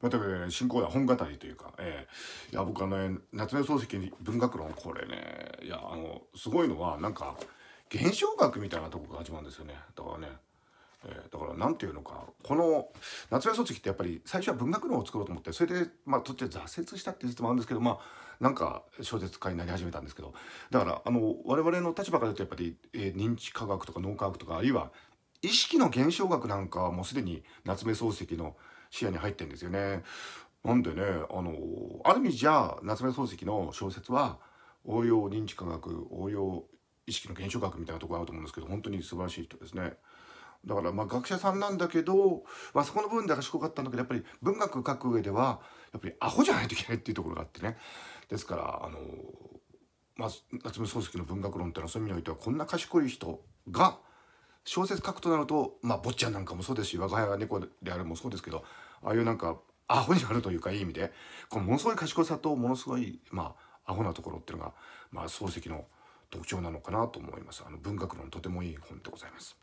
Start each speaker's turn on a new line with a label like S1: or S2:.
S1: また、新コーナー本語りというか、えー、いや、僕あの、ね、夏目漱石に文学論、これね、いや、あの、すごいのは、なんか、現象学みたいなとこが始まるんですよね。だからね、えー、だから何ていうのかこの夏目漱石ってやっぱり最初は文学論を作ろうと思ってそれでまあ途中挫折したっていう説もあるんですけどまあなんか小説家になり始めたんですけどだからあの我々の立場から言うとやっぱり、えー、認知科学とか脳科学とかあるいは意識の現象学なんかはもうすでに夏目漱石の視野に入ってんですよね。なんでね、あの、ある意味じゃあ、夏目漱石の小説は、応用認知科学、応用意識の現象学みたいなとこあると思うんですけど、本当に素晴らしい人ですね。だからまあ学者さんなんだけど、まあ、そこの部分で賢かったんだけどやっぱり文学書く上ではやっぱりアホじゃないといけないっていうところがあってねですからあの、まあ、夏目漱石の文学論っていうのはそういう意味においてはこんな賢い人が小説書くとなるとまあ坊ちゃんなんかもそうですし我が輩は猫であるもそうですけどああいうなんかアホになるというかいい意味でこのものすごい賢さとものすごいまあアホなところっていうのが、まあ、漱石の特徴なのかなと思いますあの文学論とてもいい本でございます。